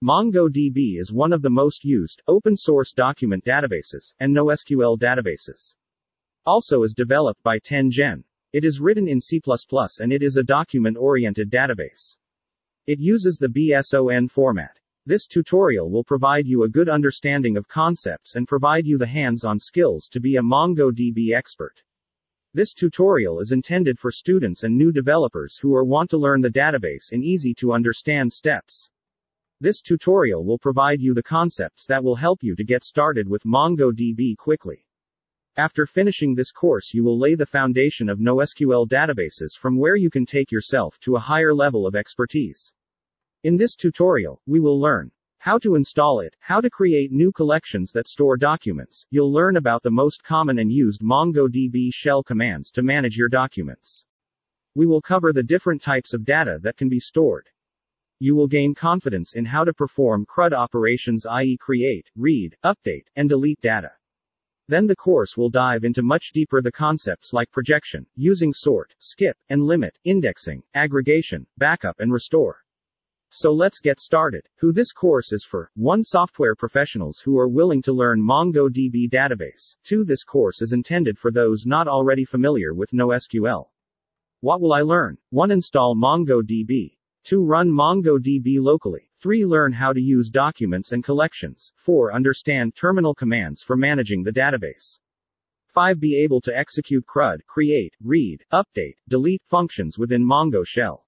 MongoDB is one of the most used open-source document databases and NoSQL databases. Also is developed by TenGen. It is written in C++ and it is a document-oriented database. It uses the BSON format. This tutorial will provide you a good understanding of concepts and provide you the hands-on skills to be a MongoDB expert. This tutorial is intended for students and new developers who are want to learn the database in easy to understand steps. This tutorial will provide you the concepts that will help you to get started with MongoDB quickly. After finishing this course, you will lay the foundation of NoSQL databases from where you can take yourself to a higher level of expertise. In this tutorial, we will learn how to install it, how to create new collections that store documents. You'll learn about the most common and used MongoDB shell commands to manage your documents. We will cover the different types of data that can be stored, you will gain confidence in how to perform CRUD operations i.e. create, read, update, and delete data. Then the course will dive into much deeper the concepts like projection, using sort, skip, and limit, indexing, aggregation, backup and restore. So let's get started. Who this course is for 1. Software professionals who are willing to learn MongoDB database. 2. This course is intended for those not already familiar with NoSQL. What will I learn? 1. Install MongoDB. 2. Run MongoDB locally. 3. Learn how to use documents and collections. 4. Understand terminal commands for managing the database. 5. Be able to execute CRUD, create, read, update, delete functions within Mongo shell.